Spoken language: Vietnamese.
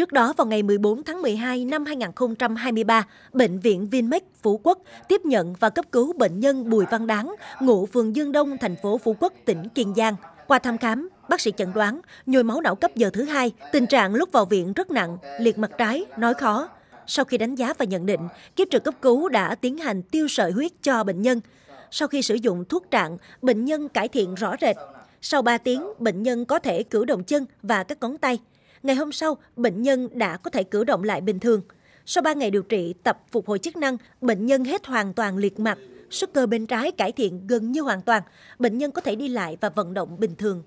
Trước đó vào ngày 14 tháng 12 năm 2023, Bệnh viện Vinmec Phú Quốc tiếp nhận và cấp cứu bệnh nhân Bùi Văn Đáng, ngụ phường Dương Đông, thành phố Phú Quốc, tỉnh Kiên Giang. Qua thăm khám, bác sĩ chẩn đoán nhồi máu não cấp giờ thứ hai, tình trạng lúc vào viện rất nặng, liệt mặt trái, nói khó. Sau khi đánh giá và nhận định, kiếp trực cấp cứu đã tiến hành tiêu sợi huyết cho bệnh nhân. Sau khi sử dụng thuốc trạng, bệnh nhân cải thiện rõ rệt. Sau 3 tiếng, bệnh nhân có thể cử động chân và các ngón tay. Ngày hôm sau, bệnh nhân đã có thể cử động lại bình thường. Sau 3 ngày điều trị tập phục hồi chức năng, bệnh nhân hết hoàn toàn liệt mặt, sức cơ bên trái cải thiện gần như hoàn toàn, bệnh nhân có thể đi lại và vận động bình thường.